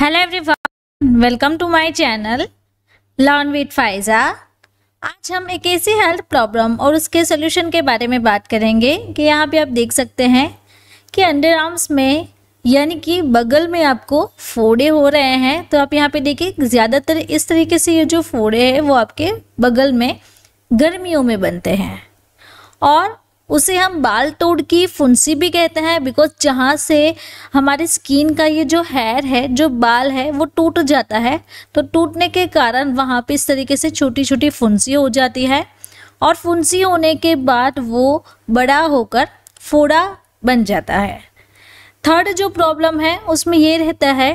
hello everyone welcome to my channel learn with Faiza आज हम एक ऐसी हेल्थ प्रॉब्लम और उसके सोल्यूशन के बारे में बात करेंगे कि यहाँ पे आप देख सकते हैं कि अंडर आर्म्स में यानी कि बगल में आपको फोड़े हो रहे हैं तो आप यहाँ पे देखिए ज़्यादातर इस तरीके से ये जो फोड़े हैं वो आपके बगल में गर्मियों में बनते हैं और उसे हम बाल तोड़ की फुंसी भी कहते हैं बिकॉज जहाँ से हमारे स्किन का ये जो हेयर है जो बाल है वो टूट जाता है तो टूटने के कारण वहाँ पे इस तरीके से छोटी छोटी फुंसी हो जाती है और फुंसी होने के बाद वो बड़ा होकर फोड़ा बन जाता है थर्ड जो प्रॉब्लम है उसमें ये रहता है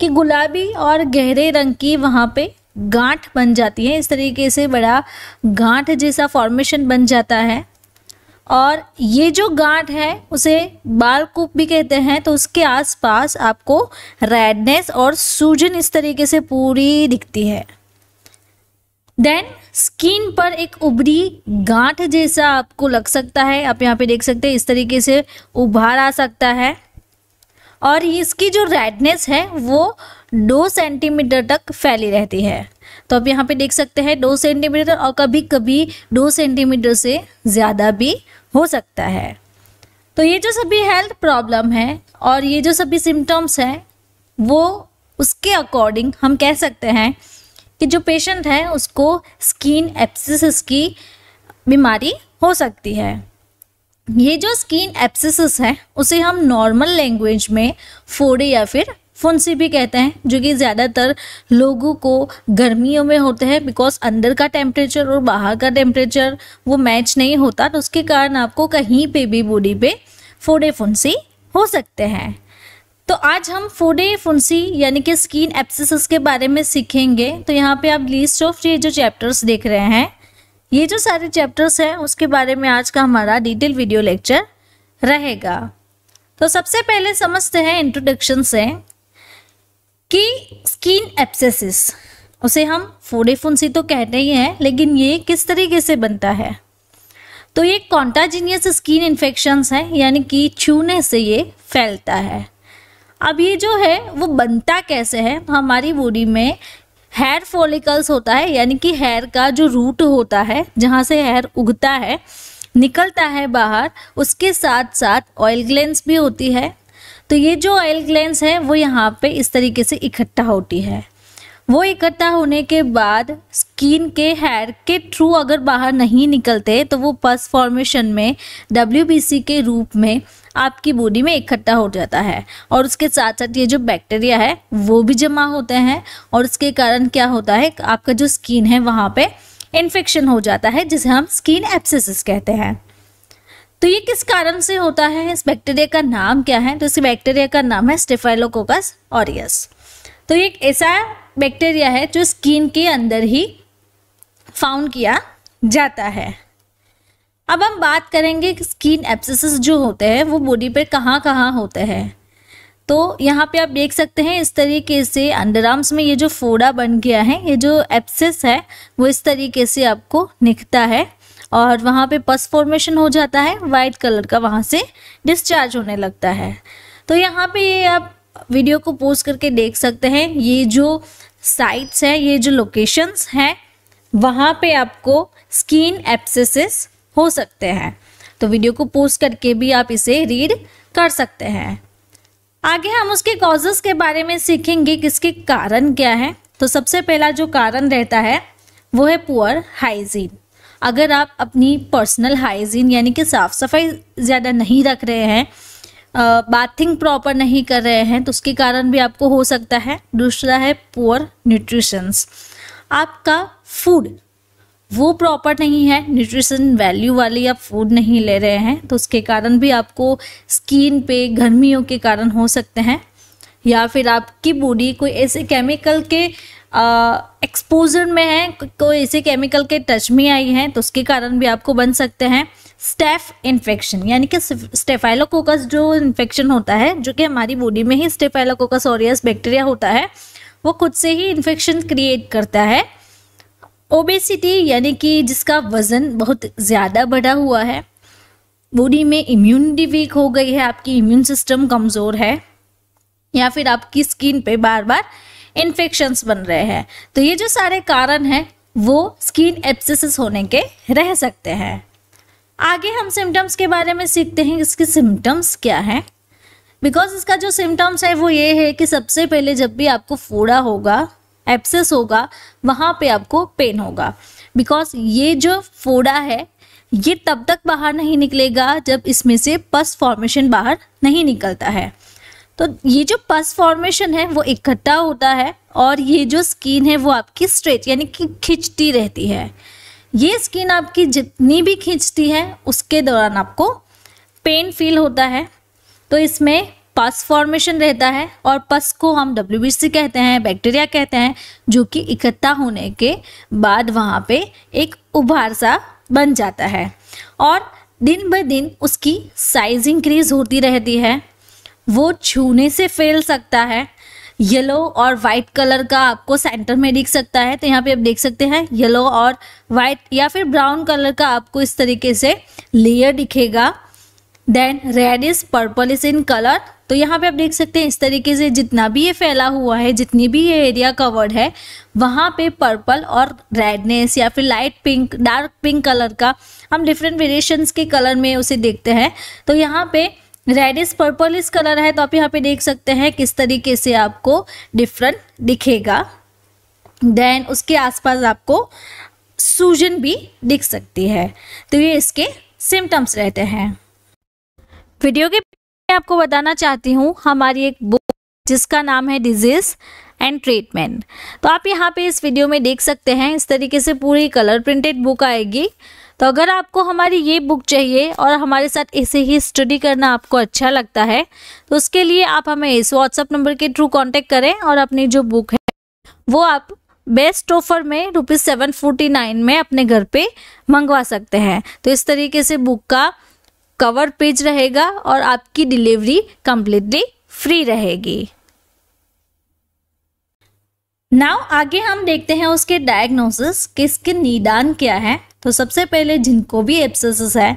कि गुलाबी और गहरे रंग की वहाँ पे गांठ बन जाती है इस तरीके से बड़ा गांठ जैसा फॉर्मेशन बन जाता है और ये जो गांठ है उसे बाल कूप भी कहते हैं तो उसके आसपास आपको रेडनेस और सूजन इस तरीके से पूरी दिखती है देन स्किन पर एक उभरी गांठ जैसा आपको लग सकता है आप यहाँ पे देख सकते हैं इस तरीके से उभार आ सकता है और इसकी जो रेडनेस है वो दो सेंटीमीटर तक फैली रहती है तो आप यहाँ पे देख सकते हैं दो सेंटीमीटर और कभी कभी दो सेंटीमीटर से ज़्यादा भी हो सकता है तो ये जो सभी हेल्थ प्रॉब्लम है और ये जो सभी सिम्टम्स हैं वो उसके अकॉर्डिंग हम कह सकते हैं कि जो पेशेंट है उसको स्किन एप्सिस की बीमारी हो सकती है ये जो स्किन एप्सिस है उसे हम नॉर्मल लैंग्वेज में फोड़े या फिर फुंसी भी कहते हैं जो कि ज़्यादातर लोगों को गर्मियों में होते हैं बिकॉज अंदर का टेम्परेचर और बाहर का टेम्परेचर वो मैच नहीं होता तो उसके कारण आपको कहीं पे भी बॉडी पे फोड़े फुंसी हो सकते हैं तो आज हम फोड़े फुंसी यानी कि स्किन एप्सिस के बारे में सीखेंगे तो यहाँ पे आप लिस्ट ऑफ ये जो चैप्टर्स देख रहे हैं ये जो सारे चैप्टर्स हैं उसके बारे में आज का हमारा डिटेल वीडियो लेक्चर रहेगा तो सबसे पहले समझते हैं इंट्रोडक्शन से कि स्किन एप्सेसिस उसे हम फोड़े फुंसी तो कहते ही हैं लेकिन ये किस तरीके से बनता है तो ये कॉन्टाजीनियस स्किन इन्फेक्शंस है यानी कि छूने से ये फैलता है अब ये जो है वो बनता कैसे है हमारी बॉडी में हेयर फॉलिकल्स होता है यानी कि हेयर का जो रूट होता है जहाँ से हेयर उगता है निकलता है बाहर उसके साथ साथ ऑयल ग्लेंस भी होती है तो ये जो ऑयल ग्लैंड है वो यहाँ पे इस तरीके से इकट्ठा होती है वो इकट्ठा होने के बाद स्किन के हेयर के थ्रू अगर बाहर नहीं निकलते तो वो पस फॉर्मेशन में डब्ल्यू के रूप में आपकी बॉडी में इकट्ठा हो जाता है और उसके साथ साथ ये जो बैक्टीरिया है वो भी जमा होते हैं और उसके कारण क्या होता है आपका जो स्किन है वहाँ पे इन्फेक्शन हो जाता है जिसे हम स्किन एप्सिस कहते हैं तो ये किस कारण से होता है इस बैक्टीरिया का नाम क्या है तो इस बैक्टीरिया का नाम है स्टेफाइलोकोकस ऑरियस तो ये एक ऐसा बैक्टीरिया है जो स्किन के अंदर ही फाउंड किया जाता है अब हम बात करेंगे कि स्किन एप्सिस जो होते हैं वो बॉडी पे कहाँ कहाँ होते हैं तो यहाँ पे आप देख सकते हैं इस तरीके से अंडर आर्म्स में ये जो फोड़ा बन गया है ये जो एप्सिस है वो इस तरीके से आपको निकता है और वहाँ पे पस फॉर्मेशन हो जाता है वाइट कलर का वहाँ से डिस्चार्ज होने लगता है तो यहाँ पे ये आप वीडियो को पोस्ट करके देख सकते हैं ये जो साइट्स हैं ये जो लोकेशंस हैं वहाँ पे आपको स्किन एप्सेसिस हो सकते हैं तो वीडियो को पोस्ट करके भी आप इसे रीड कर सकते हैं आगे हम उसके कॉजेस के बारे में सीखेंगे किसके कारण क्या है तो सबसे पहला जो कारण रहता है वो है पुअर हाइजीन अगर आप अपनी पर्सनल हाइजीन यानी कि साफ़ सफाई ज़्यादा नहीं रख रहे हैं बाथिंग प्रॉपर नहीं कर रहे हैं तो उसके कारण भी आपको हो सकता है दूसरा है पुअर न्यूट्रिशंस आपका फूड वो प्रॉपर नहीं है न्यूट्रिशन वैल्यू वाली आप फूड नहीं ले रहे हैं तो उसके कारण भी आपको स्किन पे गर्मियों के कारण हो सकते हैं या फिर आपकी बॉडी कोई ऐसे केमिकल के एक्सपोजर में है कोई ऐसे केमिकल के टच में आई है तो उसके कारण भी आपको बन सकते हैं स्टेफ इन्फेक्शन यानी कि स्टेफाइलोकोकस जो इन्फेक्शन होता है जो कि हमारी बॉडी में ही स्टेफाइलोकोकस ओरियस बैक्टीरिया होता है वो खुद से ही इन्फेक्शन क्रिएट करता है ओबेसिटी यानी कि जिसका वज़न बहुत ज़्यादा बढ़ा हुआ है बॉडी में इम्यूनिटी वीक हो गई है आपकी इम्यून सिस्टम कमज़ोर है या फिर आपकी स्किन पे बार बार इन्फेक्शंस बन रहे हैं तो ये जो सारे कारण हैं वो स्किन एप्सिस होने के रह सकते हैं आगे हम सिम्टम्स के बारे में सीखते हैं इसके सिम्टम्स क्या हैं बिकॉज इसका जो सिम्टम्स है वो ये है कि सबसे पहले जब भी आपको फोड़ा होगा एप्सिस होगा वहाँ पे आपको पेन होगा बिकॉज ये जो फोड़ा है ये तब तक बाहर नहीं निकलेगा जब इसमें से पस फॉर्मेशन बाहर नहीं निकलता है तो ये जो पस फॉर्मेशन है वो इकट्ठा होता है और ये जो स्किन है वो आपकी स्ट्रेच यानी कि खिंचती रहती है ये स्किन आपकी जितनी भी खींचती है उसके दौरान आपको पेन फील होता है तो इसमें पस फॉर्मेशन रहता है और पस को हम डब्ल्यू कहते हैं बैक्टीरिया कहते हैं जो कि इकट्ठा होने के बाद वहाँ पे एक उभार सा बन जाता है और दिन ब दिन उसकी साइज इंक्रीज होती रहती है वो छूने से फैल सकता है येलो और वाइट कलर का आपको सेंटर में दिख सकता है तो यहाँ पे आप देख सकते हैं येलो और वाइट या फिर ब्राउन कलर का आपको इस तरीके से लेयर दिखेगा then red is purple is in colour तो यहाँ पे आप देख सकते हैं इस तरीके से जितना भी ये फैला हुआ है जितनी भी ये एरिया कवर्ड है वहाँ पे पर्पल और रेडनेस या फिर light pink dark pink colour का हम डिफरेंट वेरिएशंस के कलर में उसे देखते हैं तो यहाँ पे रेडिस पर्पलिस कलर है तो आप यहाँ पे देख सकते हैं किस तरीके से आपको डिफरेंट दिखेगा देन उसके आसपास आपको सूजन भी दिख सकती है तो ये इसके सिम्टम्स रहते हैं वीडियो के मैं आपको बताना चाहती हूँ हमारी एक बुक जिसका नाम है डिजीज़ एंड ट्रीटमेंट तो आप यहाँ पे इस वीडियो में देख सकते हैं इस तरीके से पूरी कलर प्रिंटेड बुक आएगी तो अगर आपको हमारी ये बुक चाहिए और हमारे साथ ऐसे ही स्टडी करना आपको अच्छा लगता है तो उसके लिए आप हमें इस व्हाट्सअप नंबर के थ्रू कॉन्टेक्ट करें और अपनी जो बुक है वो आप बेस्ट ऑफर में रुपीज़ सेवन फोर्टी नाइन में अपने घर पे मंगवा सकते हैं तो इस तरीके से बुक का कवर पेज रहेगा और आपकी डिलीवरी कम्प्लीटली फ्री रहेगी नाउ आगे हम देखते हैं उसके डायग्नोसिस किसके निदान क्या है तो सबसे पहले जिनको भी एप्सिस है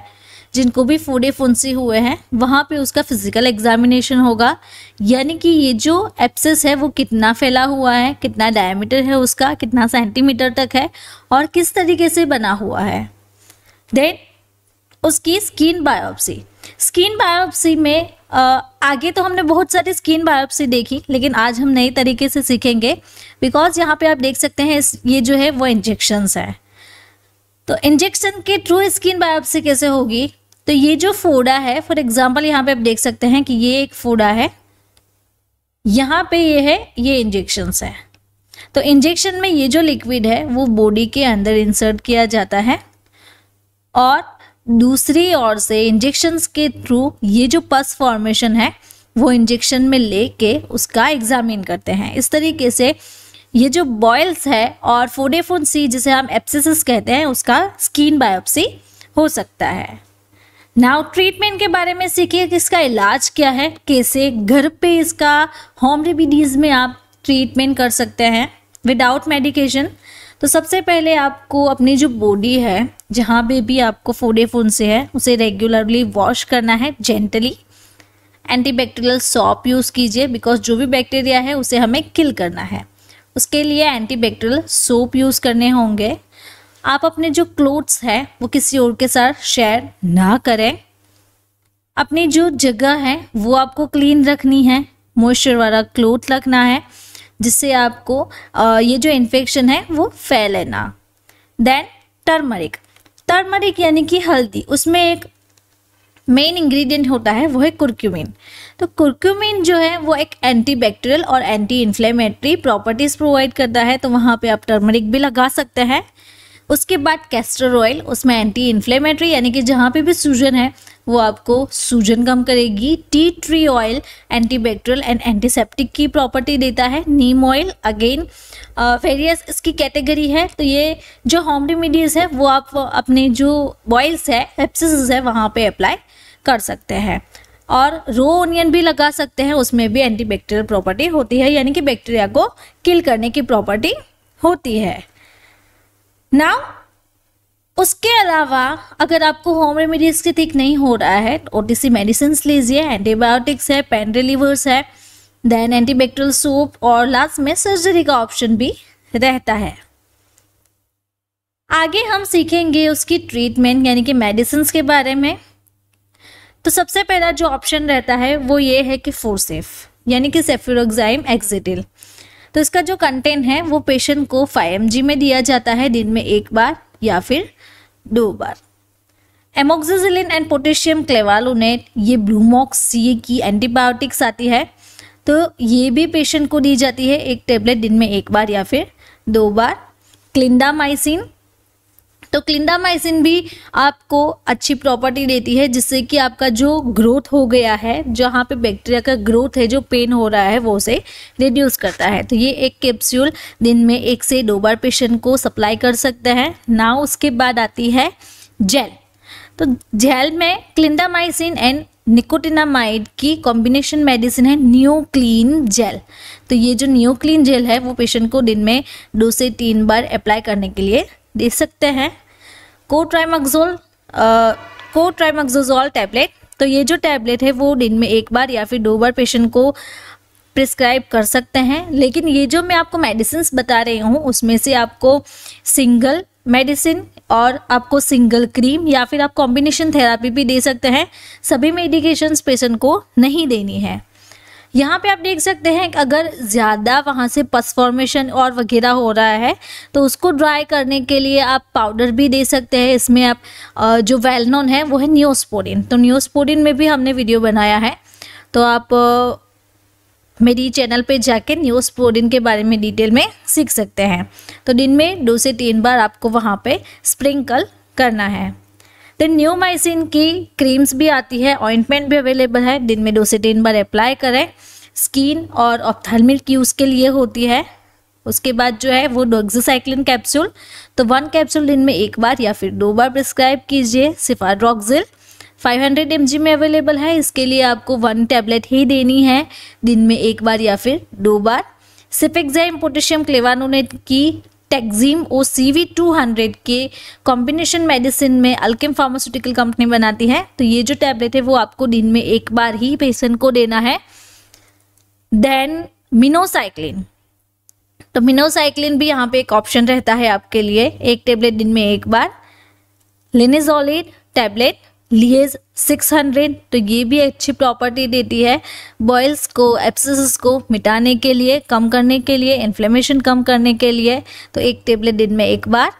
जिनको भी फोड़े फुंसी हुए हैं वहाँ पे उसका फिजिकल एग्जामिनेशन होगा यानी कि ये जो एप्सेस है वो कितना फैला हुआ है कितना डायमीटर है उसका कितना सेंटीमीटर तक है और किस तरीके से बना हुआ है देन उसकी स्किन बायोप्सी स्किन बायोप्सी में आ, आगे तो हमने बहुत सारी स्किन बायोप्सी देखी लेकिन आज हम नए तरीके से सीखेंगे बिकॉज यहाँ पे आप देख सकते हैं ये जो है वो इंजेक्शंस है तो इंजेक्शन के थ्रू स्किन बायोप्सी कैसे होगी तो ये जो फोड़ा है फॉर एग्जाम्पल यहाँ पे आप देख सकते हैं कि ये एक फोड़ा है यहाँ पे ये है ये इंजेक्शन है तो इंजेक्शन में ये जो लिक्विड है वो बॉडी के अंदर इंसर्ट किया जाता है और दूसरी ओर से इंजेक्शन के थ्रू ये जो पस फॉर्मेशन है वो इंजेक्शन में लेके उसका एग्जामिन करते हैं इस तरीके से ये जो बॉयल्स है और फोडेफोन सी जिसे हम एप्सिस कहते हैं उसका स्किन बायोप्सी हो सकता है नाउ ट्रीटमेंट के बारे में सीखिए कि इसका इलाज क्या है कैसे घर पे इसका होम रेमिडीज में आप ट्रीटमेंट कर सकते हैं विदाउट मेडिकेशन तो सबसे पहले आपको अपनी जो बॉडी है जहाँ पे भी आपको फोडेफोन से है उसे रेगुलरली वॉश करना है जेंटली एंटीबैक्टीरियल सॉप यूज़ कीजिए बिकॉज जो भी बैक्टीरिया है उसे हमें किल करना है उसके लिए एंटीबैक्टीरियल सोप यूज़ करने होंगे आप अपने जो क्लोथ्स हैं वो किसी और के साथ शेयर ना करें अपनी जो जगह है वो आपको क्लीन रखनी है मॉइस्चर वाला क्लोथ रखना है जिससे आपको ये जो इन्फेक्शन है वो फैले ना देन टर्मरिक टर्मरिक यानी कि हल्दी उसमें एक मेन इंग्रेडिएंट होता है वो है कुरक्यूमिन तो कुरक्यूमिन जो है वो एक एंटीबैक्टीरियल और एंटी इन्फ्लेमेटरी प्रॉपर्टीज प्रोवाइड करता है तो वहाँ पे आप टर्मरिक भी लगा सकते हैं उसके बाद कैस्टर ऑयल उसमें एंटी इन्फ्लेमेटरी यानी कि जहाँ पे भी सूजन है वो आपको सूजन कम करेगी tea tree oil antibacterial and antiseptic की प्रॉपर्टी देता है नीम ऑयल अगेन वेरियस इसकी कैटेगरी है तो ये जो होम रेमिडीज है वो आप अपने जो बॉयल्स है एप्सिस है वहाँ पे अप्लाई कर सकते हैं और रो ओनियन भी लगा सकते हैं उसमें भी बैक्टीरियल प्रॉपर्टी होती है यानी कि बैक्टीरिया को किल करने की प्रॉपर्टी होती है नाउ उसके अलावा अगर आपको होम रेमिडीज की ठीक नहीं हो रहा है ओ टी सी मेडिसिन लीजिए एंटीबायोटिक्स है पेन रिलीवर्स है देन एंटीबैक्टीरियल सूप और लास्ट में सर्जरी का ऑप्शन भी रहता है आगे हम सीखेंगे उसकी ट्रीटमेंट यानी कि मेडिसिन के बारे में तो सबसे पहला जो ऑप्शन रहता है वो ये है कि फोरसेफ यानी कि सेफ्यूरोक्साइम एक्सिटिल तो इसका जो कंटेंट है वो पेशेंट को 5 में दिया जाता है दिन में एक बार या फिर दो बार एमोक्सिजिलिन एंड पोटेशियम क्लेवालोनेट ये ब्लूमॉक्स ये की एंटीबायोटिक्स आती है तो ये भी पेशेंट को दी जाती है एक टेबलेट दिन में एक बार या फिर दो बार क्लिंडामाइसिन तो क्लिंडामाइसिन भी आपको अच्छी प्रॉपर्टी देती है जिससे कि आपका जो ग्रोथ हो गया है जहाँ पे बैक्टीरिया का ग्रोथ है जो पेन हो रहा है वो उसे रिड्यूस करता है तो ये एक कैप्सूल दिन में एक से दो बार पेशेंट को सप्लाई कर सकते हैं ना उसके बाद आती है जेल तो जेल में क्लिंडामाइसिन एंड निकोटिनामाइड की कॉम्बिनेशन मेडिसिन है न्योक्लीन क्लीन जेल तो ये जो न्योक्लीन जेल है वो पेशेंट को दिन में दो से तीन बार अप्लाई करने के लिए दे सकते हैं कोट्राइमक्सोल कोट्राइमक्सोजोल टैबलेट तो ये जो टैबलेट है वो दिन में एक बार या फिर दो बार पेशेंट को प्रिस्क्राइब कर सकते हैं लेकिन ये जो मैं आपको मेडिसिन बता रही हूँ उसमें से आपको सिंगल मेडिसिन और आपको सिंगल क्रीम या फिर आप कॉम्बिनेशन थेरापी भी दे सकते हैं सभी मेडिकेशंस पेशेंट को नहीं देनी है यहाँ पे आप देख सकते हैं अगर ज़्यादा वहाँ से पस फॉर्मेशन और वगैरह हो रहा है तो उसको ड्राई करने के लिए आप पाउडर भी दे सकते हैं इसमें आप जो वेलनोन है वो है न्योस्पोरिन तो न्योस्पोरिन में भी हमने वीडियो बनाया है तो आप मेरी चैनल पे जाके न्यूज़ के बारे में डिटेल में सीख सकते हैं तो दिन में दो से तीन बार आपको वहाँ पे स्प्रिंकल करना है देन न्यूमाइसिन की क्रीम्स भी आती है ऑइंटमेंट भी अवेलेबल है दिन में दो से तीन बार अप्लाई करें स्किन और ऑप्थर्मिल की उसके लिए होती है उसके बाद जो है वो डोक्साइक्लिन कैप्सूल तो वन कैप्सूल दिन में एक बार या फिर दो बार प्रिस्क्राइब कीजिए सिफाड्रॉक्जिल 500 हंड्रेड में अवेलेबल है इसके लिए आपको वन टैबलेट ही देनी है दिन में एक बार या फिर दो बार सिपेक्जाइम पोटेशियम क्लेवानोनेट की Taxim O C V two hundred के कॉम्बिनेशन मेडिसिन में अल्किम फार्मास्यूटिकल कंपनी बनाती है तो ये जो टैबलेट है वो आपको दिन में एक बार ही पेशेंट को देना है देन मिनोसाइक्लिन तो मिनोसाइक्लिन भी यहाँ पे एक ऑप्शन रहता है आपके लिए एक टेबलेट दिन में एक बार लिनिजोलिड टैबलेट सिक्स 600 तो ये भी अच्छी प्रॉपर्टी देती है बॉयल्स को एप्सिस को मिटाने के लिए कम करने के लिए इन्फ्लेमेशन कम करने के लिए तो एक टेबलेट दिन में एक बार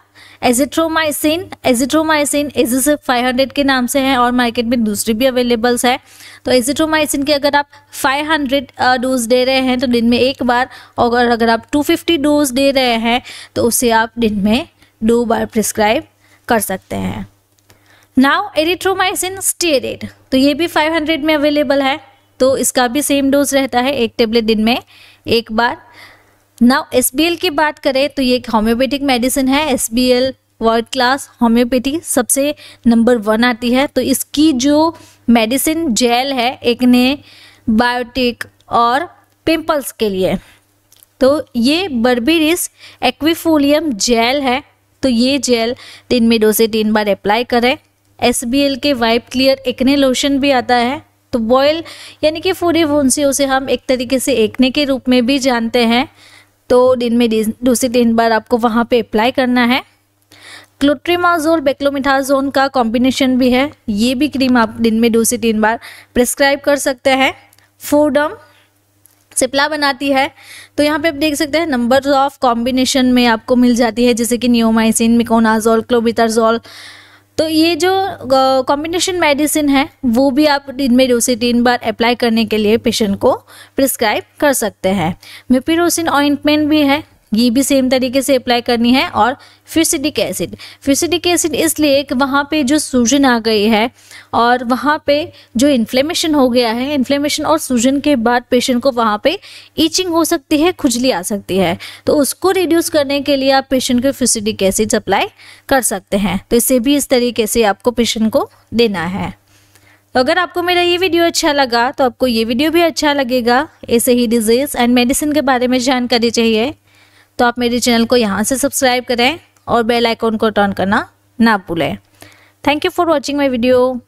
एजिथ्रोमाइसिन एजिथ्रोमाइसिन एजिस 500 के नाम से है और मार्केट में दूसरी भी अवेलेबल्स है तो एजिथ्रोमाइसिन की अगर आप 500 डोज uh, दे रहे हैं तो दिन में एक बार और अगर आप 250 डोज दे रहे हैं तो उसे आप दिन में दो बार प्रिस्क्राइब कर सकते हैं नाउ एरिथ्रोमाइसिन स्टेरेड तो ये भी 500 में अवेलेबल है तो इसका भी सेम डोज रहता है एक टेबलेट दिन में एक बार नाउ एस की बात करें तो ये एक होम्योपैथिक मेडिसिन है एस वर्ल्ड क्लास होम्योपैथी सबसे नंबर वन आती है तो इसकी जो मेडिसिन जेल है एक ने बायोटिक और पिंपल्स के लिए तो ये बर्बीरिस एक्विफोलियम जेल है तो ये जेल दिन में दो से तीन बार अप्लाई करें एस बी एल के वाइप क्लियर एक्ने लोशन भी आता है तो बॉयल यानी कि फूरी फुंसियों उसे हम एक तरीके से एकने के रूप में भी जानते हैं तो दिन में दो से तीन बार आपको वहाँ पे अप्लाई करना है क्लोट्रीमाजोल बेक्लोमिथाजोन का कॉम्बिनेशन भी है ये भी क्रीम आप दिन में दो से तीन बार प्रिस्क्राइब कर सकते हैं फूडम सिपला बनाती है तो यहाँ पे आप देख सकते हैं नंबर ऑफ कॉम्बिनेशन में आपको मिल जाती है जैसे कि नियोमाइसिन मिकोनाजोल क्लोबिताजोल तो ये जो कॉम्बिनेशन मेडिसिन है वो भी आप दिन में दो से तीन बार अप्लाई करने के लिए पेशेंट को प्रिस्क्राइब कर सकते हैं मेपिरोसिन ऑइंटमेंट भी है ये भी सेम तरीके से अप्लाई करनी है और फिसिडिक एसिड फिसिडिक एसिड इसलिए कि वहाँ पे जो सूजन आ गई है और वहाँ पे जो इन्फ्लेमेशन हो गया है इन्फ्लेमेशन और सूजन के बाद पेशेंट को वहाँ पे ईचिंग हो सकती है खुजली आ सकती है तो उसको रिड्यूस करने के लिए आप पेशेंट को फिसिडिक एसिड अप्लाई कर सकते हैं तो इसे भी इस तरीके से आपको पेशेंट को देना है तो अगर आपको मेरा ये वीडियो अच्छा लगा तो आपको ये वीडियो भी अच्छा लगेगा ऐसे ही डिजीज़ एंड मेडिसिन के बारे में जानकारी चाहिए तो आप मेरे चैनल को यहाँ से सब्सक्राइब करें और बेल आइकॉन को टर्न करना ना भूलें thank you for watching my video